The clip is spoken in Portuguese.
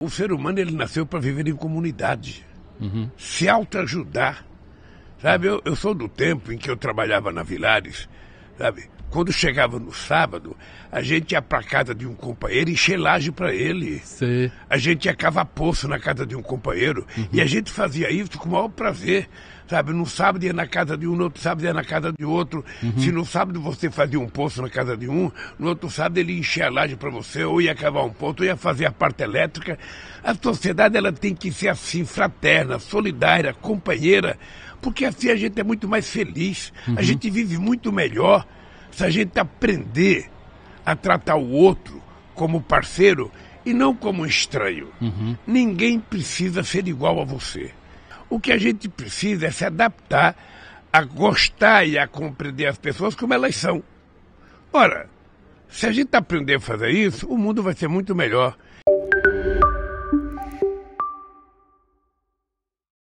O ser humano ele nasceu para viver em comunidade, uhum. se autoajudar. Sabe, eu, eu, sou do tempo em que eu trabalhava na Vilares Sabe? Quando chegava no sábado, a gente ia para casa de um companheiro e chelagem para ele. Sim. A gente ia cavar poço na casa de um companheiro uhum. e a gente fazia isso com o maior prazer. Sabe, num sábado ia na casa de um, no outro sábado ia na casa de outro. Uhum. Se no sábado você fazia um poço na casa de um, no outro sábado ele encher a laje para você, ou ia cavar um ponto, ou ia fazer a parte elétrica. A sociedade ela tem que ser assim, fraterna, solidária, companheira, porque assim a gente é muito mais feliz, uhum. a gente vive muito melhor. Se a gente aprender a tratar o outro como parceiro e não como estranho, uhum. ninguém precisa ser igual a você. O que a gente precisa é se adaptar a gostar e a compreender as pessoas como elas são. Ora, se a gente aprender a fazer isso, o mundo vai ser muito melhor.